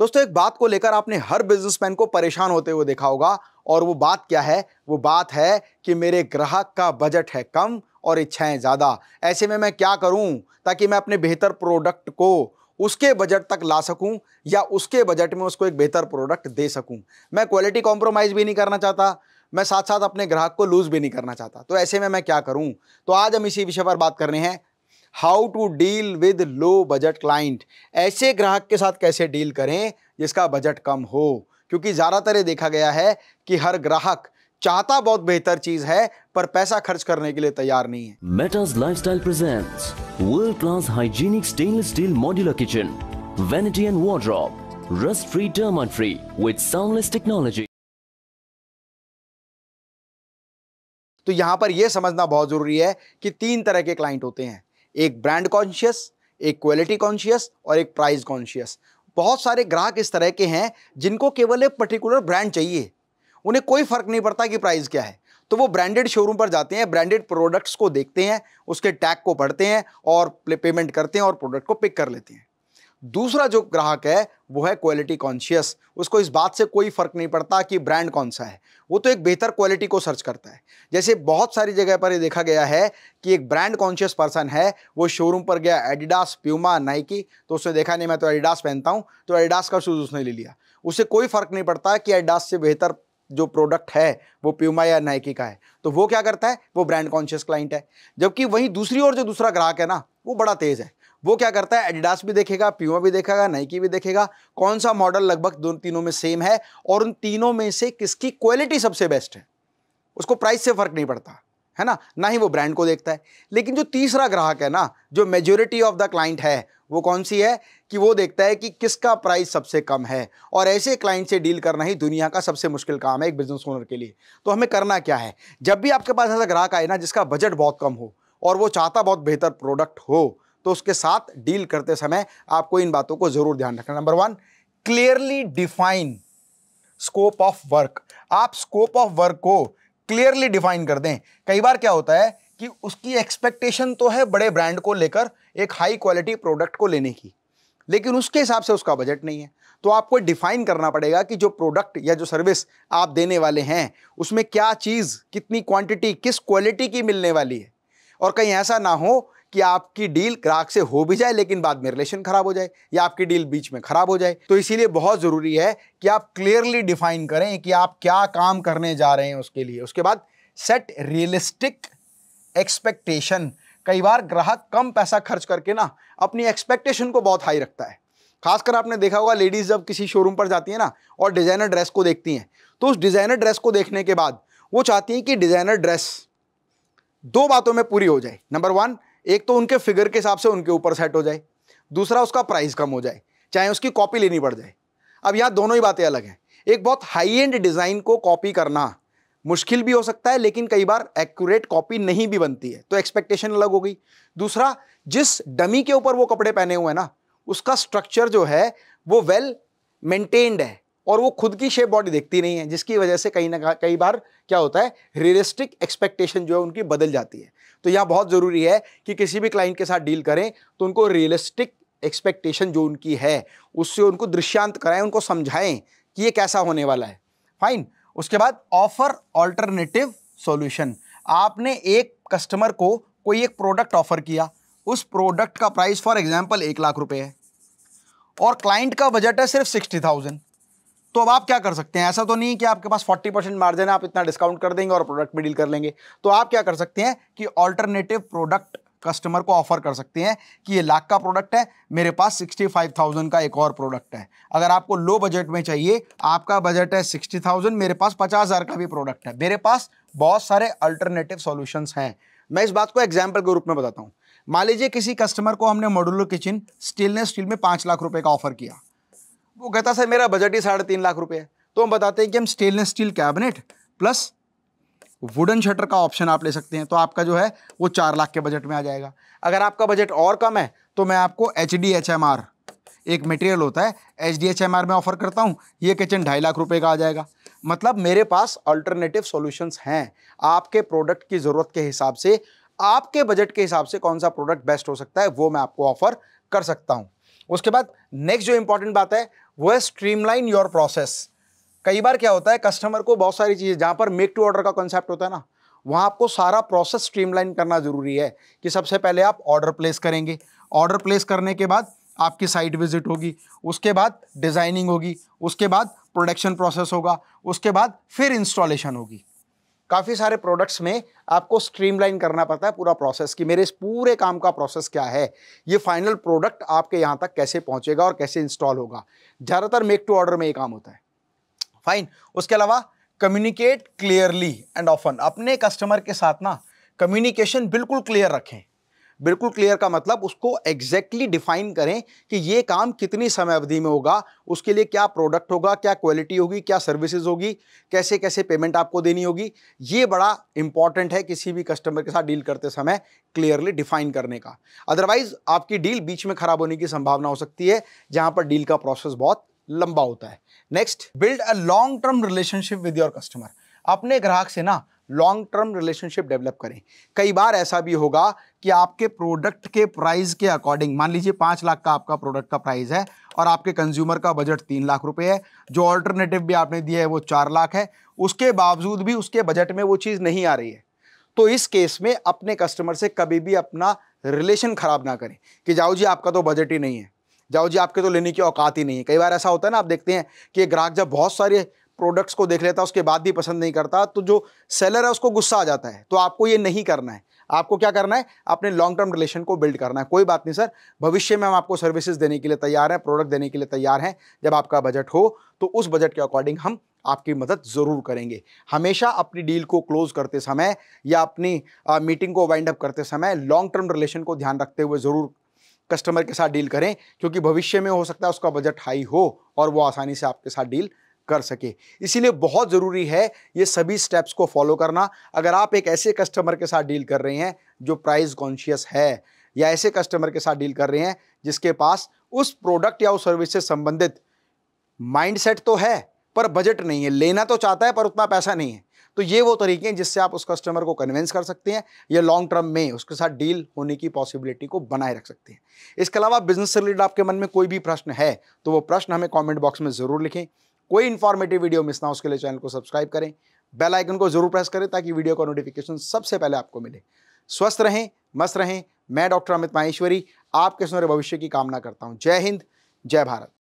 दोस्तों एक बात को लेकर आपने हर बिजनेसमैन को परेशान होते हुए देखा होगा और वो बात क्या है वो बात है कि मेरे ग्राहक का बजट है कम और इच्छाएं ज़्यादा ऐसे में मैं क्या करूं ताकि मैं अपने बेहतर प्रोडक्ट को उसके बजट तक ला सकूं या उसके बजट में उसको एक बेहतर प्रोडक्ट दे सकूं मैं क्वालिटी कॉम्प्रोमाइज़ भी नहीं करना चाहता मैं साथ साथ अपने ग्राहक को लूज़ भी नहीं करना चाहता तो ऐसे में मैं क्या करूँ तो आज हम इसी विषय पर बात करने हैं how to deal with low budget client ऐसे ग्राहक के साथ कैसे डील करें जिसका बजट कम हो क्योंकि ज़्यादातर ये देखा गया है कि हर ग्राहक चाहता बहुत बेहतर चीज है पर पैसा खर्च करने के लिए तैयार नहीं है मेटाज lifestyle presents world class hygienic stainless steel modular kitchen vanity and wardrobe rust free term free with soundless technology तो यहां पर यह समझना बहुत जरूरी है कि तीन तरह के क्लाइंट होते हैं एक ब्रांड कॉन्शियस एक क्वालिटी कॉन्शियस और एक प्राइस कॉन्शियस बहुत सारे ग्राहक इस तरह के हैं जिनको केवल एक पर्टिकुलर ब्रांड चाहिए उन्हें कोई फ़र्क नहीं पड़ता कि प्राइस क्या है तो वो ब्रांडेड शोरूम पर जाते हैं ब्रांडेड प्रोडक्ट्स को देखते हैं उसके टैग को पढ़ते हैं और पेमेंट करते हैं और प्रोडक्ट को पिक कर लेते हैं दूसरा जो ग्राहक है वो है क्वालिटी कॉन्शियस उसको इस बात से कोई फ़र्क नहीं पड़ता कि ब्रांड कौन सा है वो तो एक बेहतर क्वालिटी को सर्च करता है जैसे बहुत सारी जगह पर ये देखा गया है कि एक ब्रांड कॉन्शियस पर्सन है वो शोरूम पर गया एडिडास प्यूमा नाइकी तो उसने देखा नहीं मैं तो एडिडास पहनता हूँ तो एडिडास का शूज़ उसने ले लिया उसे कोई फ़र्क नहीं पड़ता कि एडिडास से बेहतर जो प्रोडक्ट है वो प्यूमा या नाइकी का है तो वो क्या करता है वो ब्रांड कॉन्शियस क्लाइंट है जबकि वहीं दूसरी ओर जो दूसरा ग्राहक है ना वो बड़ा तेज़ है वो क्या करता है एडिडास भी देखेगा प्यूमा भी देखेगा नाइकी भी देखेगा कौन सा मॉडल लगभग दोनों तीनों में सेम है और उन तीनों में से किसकी क्वालिटी सबसे बेस्ट है उसको प्राइस से फर्क नहीं पड़ता है ना ना ही वो ब्रांड को देखता है लेकिन जो तीसरा ग्राहक है ना जो मेजोरिटी ऑफ द क्लाइंट है वो कौन सी है कि वो देखता है कि किसका प्राइस सबसे कम है और ऐसे क्लाइंट से डील करना ही दुनिया का सबसे मुश्किल काम है एक बिजनेस ओनर के लिए तो हमें करना क्या है जब भी आपके पास ऐसा ग्राहक आए ना जिसका बजट बहुत कम हो और वो चाहता बहुत बेहतर प्रोडक्ट हो तो उसके साथ डील करते समय आपको इन बातों को ज़रूर ध्यान रखना number one clearly define scope of work आप स्कोप ऑफ वर्क को क्लियरली डिफाइन कर दें कई बार क्या होता है कि उसकी एक्सपेक्टेशन तो है बड़े ब्रांड को लेकर एक हाई क्वालिटी प्रोडक्ट को लेने की लेकिन उसके हिसाब से उसका बजट नहीं है तो आपको डिफाइन करना पड़ेगा कि जो प्रोडक्ट या जो सर्विस आप देने वाले हैं उसमें क्या चीज़ कितनी क्वांटिटी किस क्वालिटी की मिलने वाली है और कहीं ऐसा ना हो कि आपकी डील ग्राहक से हो भी जाए लेकिन बाद में रिलेशन खराब हो जाए या आपकी डील बीच में खराब हो जाए तो इसीलिए बहुत ज़रूरी है कि आप क्लियरली डिफाइन करें कि आप क्या काम करने जा रहे हैं उसके लिए उसके बाद सेट रियलिस्टिक एक्सपेक्टेशन कई बार ग्राहक कम पैसा खर्च करके ना अपनी एक्सपेक्टेशन को बहुत हाई रखता है खासकर आपने देखा होगा लेडीज़ जब किसी शोरूम पर जाती है ना और डिज़ाइनर ड्रेस को देखती हैं तो उस डिज़ाइनर ड्रेस को देखने के बाद वो चाहती हैं कि डिज़ाइनर ड्रेस दो बातों में पूरी हो जाए नंबर वन एक तो उनके फिगर के हिसाब से उनके ऊपर सेट हो जाए दूसरा उसका प्राइस कम हो जाए चाहे उसकी कॉपी लेनी पड़ जाए अब यहाँ दोनों ही बातें अलग हैं एक बहुत हाई एंड डिज़ाइन को कॉपी करना मुश्किल भी हो सकता है लेकिन कई बार एक्यूरेट कॉपी नहीं भी बनती है तो एक्सपेक्टेशन अलग हो गई दूसरा जिस डमी के ऊपर वो कपड़े पहने हुए हैं ना उसका स्ट्रक्चर जो है वो वेल मेंटेन्ड है और वो खुद की शेप बॉडी देखती नहीं है जिसकी वजह से कहीं ना कई बार क्या होता है रियलिस्टिक एक्सपेक्टेशन जो है उनकी बदल जाती है तो यहाँ बहुत ज़रूरी है कि किसी भी क्लाइंट के साथ डील करें तो उनको रियलिस्टिक एक्सपेक्टेशन जो उनकी है उससे उनको दृश्यांत कराएं उनको समझाएं कि ये कैसा होने वाला है फाइन उसके बाद ऑफर ऑल्टरनेटिव सॉल्यूशन आपने एक कस्टमर को कोई एक प्रोडक्ट ऑफर किया उस प्रोडक्ट का प्राइस फॉर एग्जांपल एक लाख रुपए है और क्लाइंट का बजट है सिर्फ सिक्सटी थाउजेंड तो अब आप क्या कर सकते हैं ऐसा तो नहीं कि आपके पास 40 परसेंट मार्जिन है आप इतना डिस्काउंट कर देंगे और प्रोडक्ट में डील कर लेंगे तो आप क्या कर सकते हैं कि ऑल्टरनेटिव प्रोडक्ट कस्टमर को ऑफर कर सकते हैं कि ये लाख का प्रोडक्ट है मेरे पास सिक्सटी फाइव थाउजेंड का एक और प्रोडक्ट है अगर आपको लो बजट में चाहिए आपका बजट है सिक्सटी थाउजेंड मेरे पास पचास हज़ार का भी प्रोडक्ट है मेरे पास बहुत सारे अल्टरनेटिव सॉल्यूशंस हैं मैं इस बात को एग्जाम्पल के रूप में बताता हूँ मान लीजिए किसी कस्टमर को हमने मॉडुलर किचन स्टेनलेस स्टील में पाँच लाख रुपये का ऑफर किया वो कहता सर मेरा बजट ही साढ़े तीन लाख रुपए है तो हम बताते हैं कि हम stainless steel cabinet plus wooden shutter का ऑप्शन आप ले सकते हैं तो आपका जो है वो चार लाख के बजट में आ जाएगा अगर आपका बजट और कम है तो मैं आपको H D H M R एक मटेरियल होता है H D H M R में ऑफर करता हूँ ये किचन ढाई लाख रुपए का आ जाएगा मतलब मेरे पास अल्टरनेटिव सॉल्यूशंस हैं आपके प्रोडक्ट की ज़रूरत के हिसाब से आपके बजट के हिसाब से कौन सा प्रोडक्ट बेस्ट हो सकता है वो मैं आपको ऑफर कर सकता हूँ उसके बाद नेक्स्ट जो इंपॉर्टेंट बात है वो है स्ट्रीमलाइन योर प्रोसेस कई बार क्या होता है कस्टमर को बहुत सारी चीज़ें जहाँ पर मेक टू ऑर्डर का कॉन्सेप्ट होता है ना वहाँ आपको सारा प्रोसेस स्ट्रीमलाइन करना ज़रूरी है कि सबसे पहले आप ऑर्डर प्लेस करेंगे ऑर्डर प्लेस करने के बाद आपकी साइट विजिट होगी उसके बाद डिज़ाइनिंग होगी उसके बाद प्रोडक्शन प्रोसेस होगा उसके बाद फिर इंस्टॉलेशन होगी काफ़ी सारे प्रोडक्ट्स में आपको स्ट्रीमलाइन करना पड़ता है पूरा प्रोसेस कि मेरे इस पूरे काम का प्रोसेस क्या है ये फाइनल प्रोडक्ट आपके यहाँ तक कैसे पहुँचेगा और कैसे इंस्टॉल होगा ज़्यादातर मेक टू ऑर्डर में ये काम होता है फाइन उसके अलावा कम्युनिकेट क्लियरली एंड ऑफन अपने कस्टमर के साथ ना कम्युनिकेशन बिल्कुल क्लियर रखें बिल्कुल क्लियर का मतलब उसको एग्जैक्टली exactly डिफाइन करें कि ये काम कितनी समय अवधि में होगा उसके लिए क्या प्रोडक्ट होगा क्या क्वालिटी होगी क्या सर्विसेज होगी कैसे कैसे पेमेंट आपको देनी होगी ये बड़ा इंपॉर्टेंट है किसी भी कस्टमर के साथ डील करते समय क्लियरली डिफाइन करने का अदरवाइज आपकी डील बीच में खराब होने की संभावना हो सकती है जहां पर डील का प्रोसेस बहुत लंबा होता है next build a long term relationship with your customer अपने ग्राहक से ना लॉन्ग टर्म रिलेशनशिप डेवलप करें कई बार ऐसा भी होगा कि आपके प्रोडक्ट के प्राइस के अकॉर्डिंग मान लीजिए पाँच लाख का आपका प्रोडक्ट का प्राइस है और आपके कंज्यूमर का बजट तीन लाख रुपए है जो ऑल्टरनेटिव भी आपने दिया है वो चार लाख है उसके बावजूद भी उसके बजट में वो चीज़ नहीं आ रही है तो इस केस में अपने कस्टमर से कभी भी अपना रिलेशन ख़राब ना करें कि जाओ जी आपका तो बजट ही नहीं है जाओ जी आपके तो लेने की औकात ही नहीं है कई बार ऐसा होता है ना आप देखते हैं कि ग्राहक जब बहुत सारे प्रोडक्ट्स को देख लेता है उसके बाद भी पसंद नहीं करता तो जो सेलर है उसको गुस्सा आ जाता है तो आपको ये नहीं करना है आपको क्या करना है अपने लॉन्ग टर्म रिलेशन को बिल्ड करना है कोई बात नहीं सर भविष्य में हम आपको सर्विसेज देने के लिए तैयार हैं प्रोडक्ट देने के लिए तैयार हैं जब आपका बजट हो तो उस बजट के अकॉर्डिंग हम आपकी मदद ज़रूर करेंगे हमेशा अपनी डील को क्लोज करते समय या अपनी आ, मीटिंग को वाइंड अप करते समय लॉन्ग टर्म रिलेशन को ध्यान रखते हुए ज़रूर कस्टमर के साथ डील करें क्योंकि भविष्य में हो सकता है उसका बजट हाई हो और वो आसानी से आपके साथ डील कर सके इसीलिए बहुत ज़रूरी है ये सभी स्टेप्स को फॉलो करना अगर आप एक ऐसे कस्टमर के साथ डील कर रहे हैं जो प्राइस कॉन्शियस है या ऐसे कस्टमर के साथ डील कर रहे हैं जिसके पास उस प्रोडक्ट या उस सर्विस से संबंधित माइंडसेट तो है पर बजट नहीं है लेना तो चाहता है पर उतना पैसा नहीं है तो ये वो तरीके हैं जिससे आप उस कस्टमर को कन्विंस कर सकते हैं या लॉन्ग टर्म में उसके साथ डील होने की पॉसिबिलिटी को बनाए रख सकते हैं इसके अलावा बिजनेस रिलेटेड आपके मन में कोई भी प्रश्न है तो वो प्रश्न हमें कमेंट बॉक्स में ज़रूर लिखें कोई इन्फॉर्मेटिव वीडियो मिस ना उसके लिए चैनल को सब्सक्राइब करें बेल आइकन को जरूर प्रेस करें ताकि वीडियो का नोटिफिकेशन सबसे पहले आपको मिले स्वस्थ रहें मस्त रहें मैं डॉक्टर अमित माहेश्वरी आपके सुनहरे भविष्य की कामना करता हूँ जय हिंद जय भारत